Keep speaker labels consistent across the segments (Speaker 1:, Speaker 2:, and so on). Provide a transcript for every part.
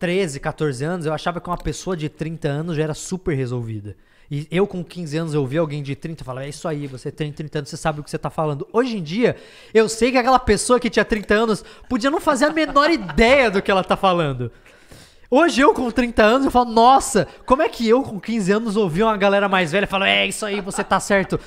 Speaker 1: 13, 14 anos, eu achava que uma pessoa de 30 anos já era super resolvida. E eu com 15 anos eu vi alguém de 30 e falava, é isso aí, você tem 30 anos, você sabe o que você tá falando. Hoje em dia, eu sei que aquela pessoa que tinha 30 anos podia não fazer a menor ideia do que ela tá falando. Hoje eu com 30 anos, eu falo, nossa, como é que eu com 15 anos ouvi uma galera mais velha falo, é isso aí, você tá certo.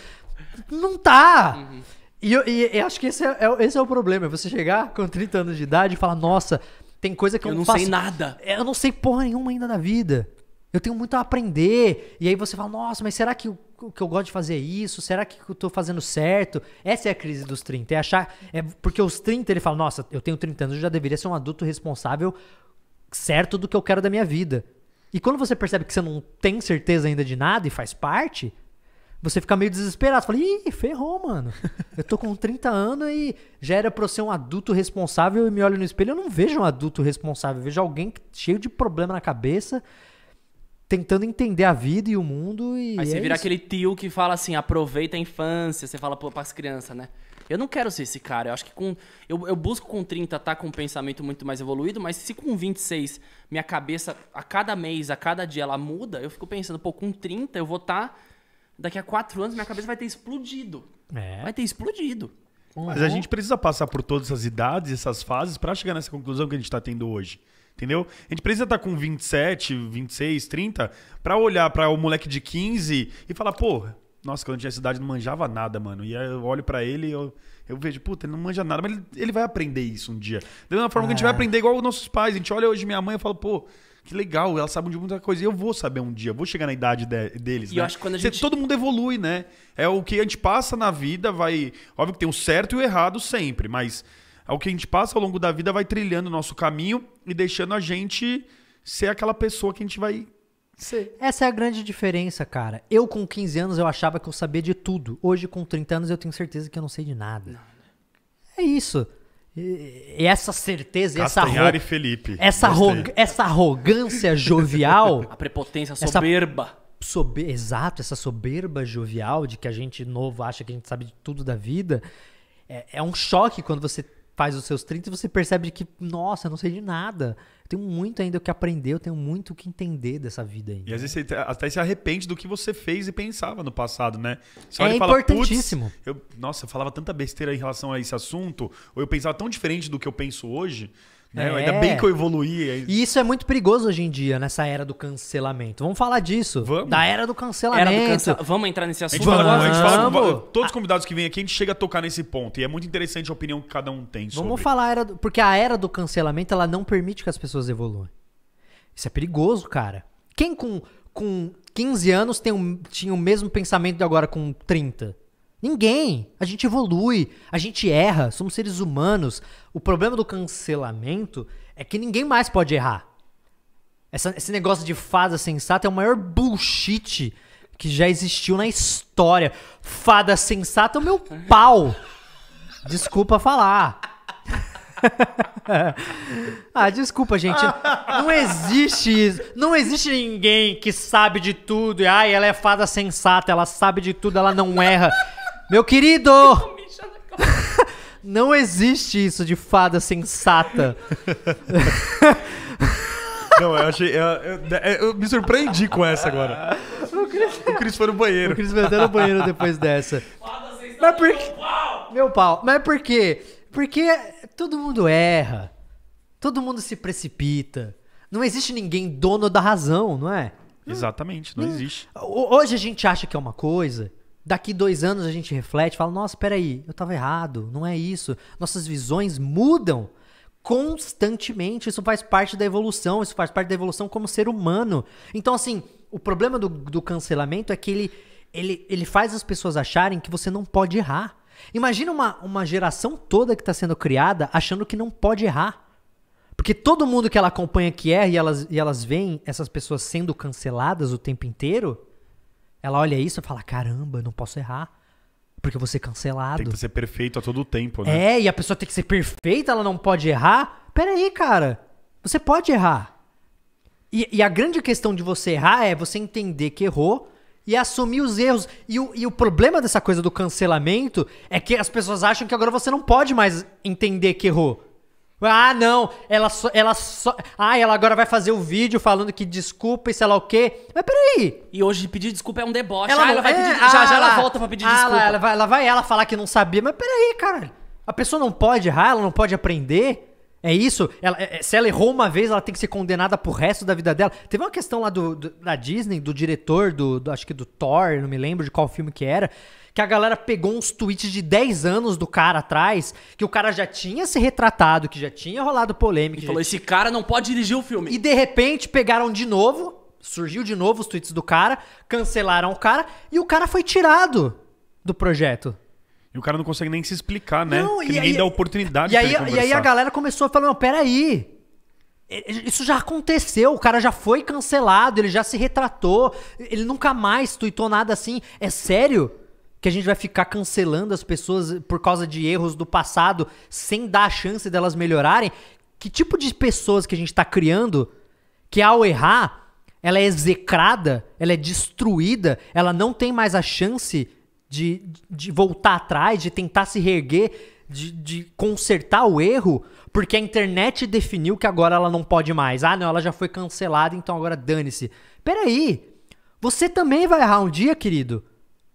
Speaker 1: Não tá. Uhum. E, eu, e, acho que esse é, é esse é o problema, é você chegar com 30 anos de idade e falar, nossa, tem coisa que eu, eu não faço, sei nada. É, eu não sei porra nenhuma ainda da vida. Eu tenho muito a aprender. E aí você fala, nossa, mas será que o, que eu gosto de fazer é isso? Será que eu tô fazendo certo? Essa é a crise dos 30. É achar. É porque os 30 ele fala, nossa, eu tenho 30 anos, eu já deveria ser um adulto responsável certo do que eu quero da minha vida. E quando você percebe que você não tem certeza ainda de nada e faz parte, você fica meio desesperado. fala, ih, ferrou, mano. Eu tô com 30 anos e já era pra eu ser um adulto responsável e me olho no espelho. Eu não vejo um adulto responsável, eu vejo alguém cheio de problema na cabeça, tentando entender a vida e o mundo. E Aí é você vira isso.
Speaker 2: aquele tio que
Speaker 1: fala assim: aproveita a infância. Você fala pô, pras crianças, né? Eu não quero ser esse cara. Eu acho que com. Eu, eu busco com 30 tá com um pensamento muito mais evoluído, mas se com 26 minha cabeça, a cada mês, a cada dia, ela muda, eu fico pensando, pô, com 30 eu vou estar. Tá, daqui a quatro
Speaker 2: anos minha cabeça vai ter explodido. É. Vai ter explodido. Uhum. Mas a gente precisa passar por todas essas idades, essas fases, para chegar nessa conclusão que a gente está tendo hoje. Entendeu? A gente precisa estar tá com 27, 26, 30 para olhar para o moleque de 15 e falar, porra, nossa, quando eu tinha essa idade, não manjava nada, mano. E aí eu olho para ele e eu, eu vejo, puta, ele não manja nada. Mas ele, ele vai aprender isso um dia. Da mesma forma que a gente vai é. aprender igual os nossos pais. A gente olha hoje minha mãe e fala, pô, que legal, ela sabe de muita coisa. E eu vou saber um dia, vou chegar na idade de, deles. E né? eu acho que quando a gente... Todo mundo evolui, né? É o que a gente passa na vida, vai. Óbvio que tem o certo e o errado sempre, mas é o que a gente passa ao longo da vida vai trilhando o nosso caminho e deixando a gente ser aquela pessoa que a gente vai
Speaker 1: essa é a grande diferença, cara. Eu com 15 anos eu achava que eu sabia de tudo. Hoje com 30 anos eu tenho certeza que eu não sei de nada. É isso. E essa certeza, Castanhari essa e Felipe. Essa, essa arrogância jovial, a prepotência soberba. Essa sober, exato, essa soberba jovial de que a gente novo acha que a gente sabe de tudo da vida, é, é um choque quando você faz os seus 30 e você percebe que, nossa, eu não sei de nada. Eu tenho muito ainda o que aprender, eu tenho muito o que entender dessa vida
Speaker 2: ainda. E às vezes você até se arrepende do que você fez e pensava no passado, né? Você é importantíssimo. Fala, eu, nossa, eu falava tanta besteira em relação a esse assunto, ou eu pensava tão diferente do que eu penso hoje. Né? É. Ainda bem que eu evoluí. É
Speaker 1: e isso é muito perigoso hoje em dia, nessa era do cancelamento. Vamos falar disso. Vamos. Da era do cancelamento. Era do Vamos entrar nesse assunto. A gente fala, a gente fala
Speaker 2: todos os convidados que vêm aqui, a gente chega a tocar nesse ponto. E é muito interessante a opinião que cada um tem sobre. Vamos
Speaker 1: falar, era do... porque a era do cancelamento, ela não permite que as pessoas evoluam. Isso é perigoso, cara. Quem com, com 15 anos tem um, tinha o mesmo pensamento de agora com 30? Ninguém. A gente evolui, a gente erra, somos seres humanos. O problema do cancelamento é que ninguém mais pode errar. Essa, esse negócio de fada sensata é o maior bullshit que já existiu na história. Fada sensata é o meu pau. Desculpa falar. ah, desculpa, gente. Não existe isso. Não existe ninguém que sabe de tudo. Ai, ela é fada sensata, ela sabe de tudo, ela não erra. Meu querido! Não existe isso de fada sensata.
Speaker 2: Não, eu achei. Eu, eu, eu, me surpreendi com essa agora. O Cris, o Chris foi no banheiro. O Cris foi até no banheiro depois dessa. Fada
Speaker 1: Mas por Meu pau. Mas por quê? Porque todo mundo erra. Todo mundo se precipita. Não existe ninguém dono da razão, não é? Exatamente, não existe. Hoje a gente acha que é uma coisa Daqui dois anos a gente reflete, fala: nossa, peraí, eu estava errado, não é isso. Nossas visões mudam constantemente. Isso faz parte da evolução, isso faz parte da evolução como ser humano. Então, assim, o problema do, do cancelamento é que ele, ele, ele faz as pessoas acharem que você não pode errar. Imagina uma, uma geração toda que está sendo criada achando que não pode errar. Porque todo mundo que ela acompanha que erra e elas, e elas veem essas pessoas sendo canceladas o tempo inteiro ela olha isso e fala: caramba, não posso errar. Porque eu vou ser cancelado. Tem que
Speaker 2: ser perfeito a todo tempo, né? É, e a
Speaker 1: pessoa tem que ser perfeita, ela não pode errar. Pera aí, cara. Você pode errar. E, e a grande questão de você errar é você entender que errou e assumir os erros. E o, e o problema dessa coisa do cancelamento é que as pessoas acham que agora você não pode mais entender que errou. Ah, não, ela só, ela só. Ah, ela agora vai fazer o vídeo falando que desculpa e sei lá o quê. Mas peraí.
Speaker 2: E hoje pedir desculpa é um deboche. Ela, ah, ela vai é, pedir. Ah, já já ela, ah, volta pra pedir ah, desculpa. Ela, ela, vai,
Speaker 1: ela vai ela falar que não sabia. Mas peraí, cara, A pessoa não pode errar, ela não pode aprender. É isso? Ela, é, é, se ela errou uma vez, ela tem que ser condenada pro resto da vida dela. Teve uma questão lá do, do da Disney, do diretor, do, do, acho que do Thor, não me lembro de qual filme que era, que a galera pegou uns tweets de 10 anos do cara atrás, que o cara já tinha se retratado, que já tinha rolado polêmica. E falou, esse cara não pode dirigir o filme. E de repente pegaram de novo, surgiu de novo os tweets do cara, cancelaram o cara, e o cara foi tirado
Speaker 2: do projeto. E o cara não consegue nem se explicar, né? Não, Porque e, ninguém dá oportunidade e aí, e aí a
Speaker 1: galera começou a falar, não, peraí. É, é, isso já aconteceu, o cara já foi cancelado, ele já se retratou, ele nunca mais tuitou nada assim. É sério que a gente vai ficar cancelando as pessoas por causa de erros do passado sem dar a chance delas melhorarem? Que tipo de pessoas que a gente tá criando que ao errar ela é execrada, ela é destruída, ela não tem mais a chance de, de voltar atrás, de tentar se reerguer, de, de consertar o erro, porque a internet definiu que agora ela não pode mais. Ah, não, ela já foi cancelada, então agora dane-se. Peraí, você também vai errar um dia, querido.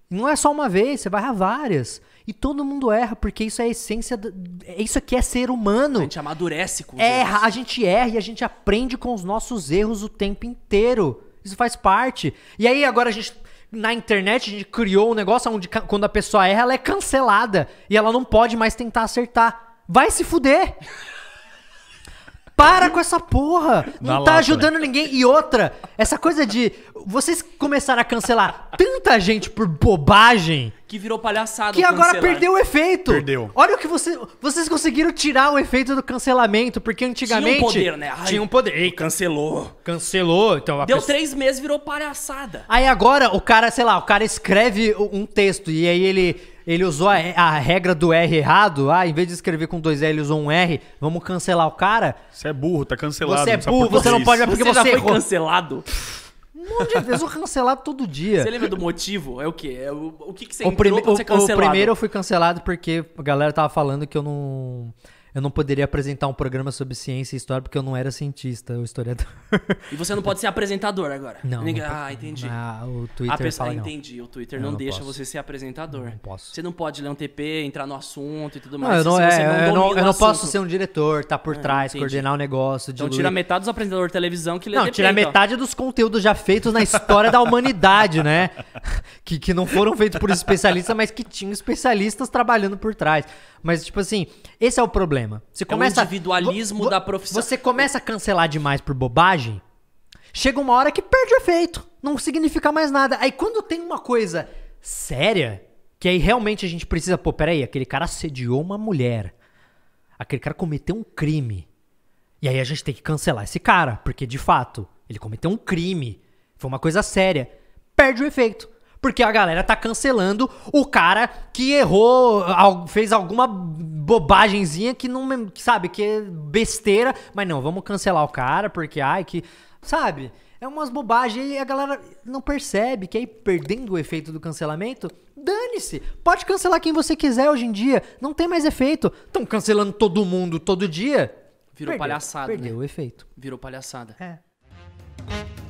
Speaker 1: Não é só uma vez, você vai errar várias. E todo mundo erra, porque isso é a essência. Do... É, isso aqui é ser humano. A gente amadurece com os erra, A gente erra e a gente aprende com os nossos erros o tempo inteiro. Isso faz parte. E aí agora a gente na internet a gente criou um negócio onde quando a pessoa erra, ela é cancelada e ela não pode mais tentar acertar. Vai se fuder! Para com essa porra! Não tá lata, né? ajudando né? ninguém. E outra, essa coisa de vocês começaram a cancelar tanta gente por bobagem que virou palhaçada. Que agora cancelar. perdeu o efeito. Perdeu. Olha o que você, vocês conseguiram tirar o efeito do cancelamento, porque antigamente. Tinha um poder, né? Ai, tinha um poder. Ei, cancelou. Cancelou. Então Deu pessoa... três meses, virou palhaçada. Aí agora o cara, sei lá, o cara escreve um texto e aí ele. Ele usou a, a regra do R errado. Ah, em vez de escrever com dois L, ele usou um R. Vamos cancelar o cara? Você é burro, tá cancelado. Você é burro, você não pode... Porque você, você já foi errou. cancelado. Um monte de vezes eu cancelado todo dia. Você lembra do motivo? É o quê? É o, o que, que você o entrou pra ser cancelado? O primeiro eu fui cancelado porque a galera tava falando que eu não eu não poderia apresentar um programa sobre ciência e história porque eu não era cientista ou historiador. E você não pode ser apresentador agora? Não. Ninguém... não ah, entendi. Ah, o ah, Twitter a pessoa, fala, ah, não. Entendi, o Twitter não, não deixa posso. você ser apresentador. Não posso. Você não pode ler um TP, entrar no assunto e tudo mais. É, não, eu não, é, eu não, eu não posso ser um diretor, tá por ah, trás, coordenar o um negócio. Então diluir. Então tira metade dos apresentadores de televisão que lê Não, TP, tira então. metade dos conteúdos já feitos na história da humanidade, né? Que, que não foram feitos por especialistas, mas que tinham especialistas trabalhando por trás. Mas, tipo assim, esse é o problema problema. Você começa é o individualismo vo, da profissão. Você começa a cancelar demais por bobagem, chega uma hora que perde o efeito. Não significa mais nada. Aí quando tem uma coisa séria, que aí realmente a gente precisa, pô, peraí, aquele cara assediou uma mulher. Aquele cara cometeu um crime. E aí a gente tem que cancelar esse cara, porque de fato, ele cometeu um crime. Foi uma coisa séria. Perde o efeito porque a galera tá cancelando o cara que errou, fez alguma bobagemzinha que não, sabe, que é besteira, mas não, vamos cancelar o cara porque ai que, sabe? É umas bobagens e a galera não percebe que aí perdendo o efeito do cancelamento, dane-se. Pode cancelar quem você quiser hoje em dia, não tem mais efeito. Estão cancelando todo mundo todo dia. Virou perdeu, palhaçada. Né? Perdeu né? o efeito. Virou palhaçada. É.